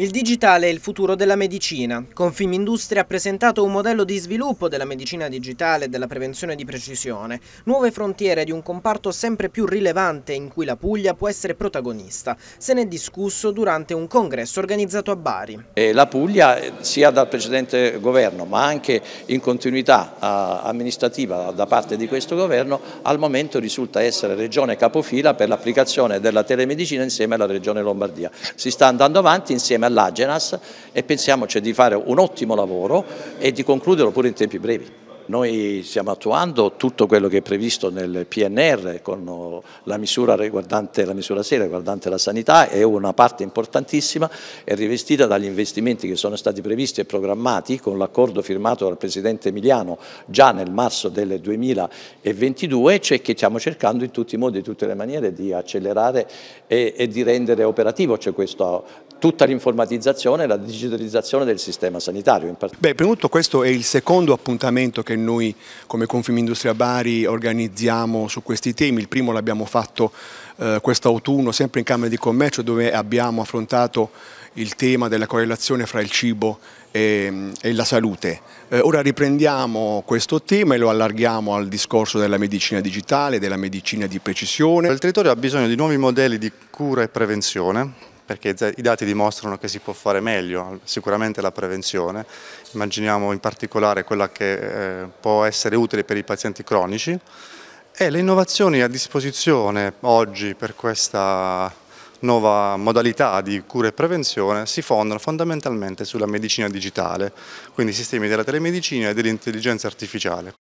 Il digitale è il futuro della medicina. Confimindustria ha presentato un modello di sviluppo della medicina digitale e della prevenzione di precisione, nuove frontiere di un comparto sempre più rilevante in cui la Puglia può essere protagonista. Se ne è discusso durante un congresso organizzato a Bari. La Puglia, sia dal precedente governo ma anche in continuità ah, amministrativa da parte di questo governo, al momento risulta essere regione capofila per l'applicazione della telemedicina insieme alla regione Lombardia. Si sta andando avanti insieme a all'Agenas e pensiamoci di fare un ottimo lavoro e di concluderlo pure in tempi brevi. Noi stiamo attuando tutto quello che è previsto nel PNR con oh, la misura, riguardante, la misura 6 riguardante la sanità è una parte importantissima è rivestita dagli investimenti che sono stati previsti e programmati con l'accordo firmato dal Presidente Emiliano già nel marzo del 2022, cioè che stiamo cercando in tutti i modi e tutte le maniere di accelerare e, e di rendere operativo cioè questo, tutta l'informatizzazione e la digitalizzazione del sistema sanitario. In Beh, per tutto questo è il secondo appuntamento che noi come Confimindustria Bari organizziamo su questi temi. Il primo l'abbiamo fatto eh, quest'autunno sempre in Camera di Commercio dove abbiamo affrontato il tema della correlazione fra il cibo e, e la salute. Eh, ora riprendiamo questo tema e lo allarghiamo al discorso della medicina digitale, della medicina di precisione. Il territorio ha bisogno di nuovi modelli di cura e prevenzione perché i dati dimostrano che si può fare meglio, sicuramente la prevenzione, immaginiamo in particolare quella che eh, può essere utile per i pazienti cronici e le innovazioni a disposizione oggi per questa nuova modalità di cura e prevenzione si fondano fondamentalmente sulla medicina digitale, quindi i sistemi della telemedicina e dell'intelligenza artificiale.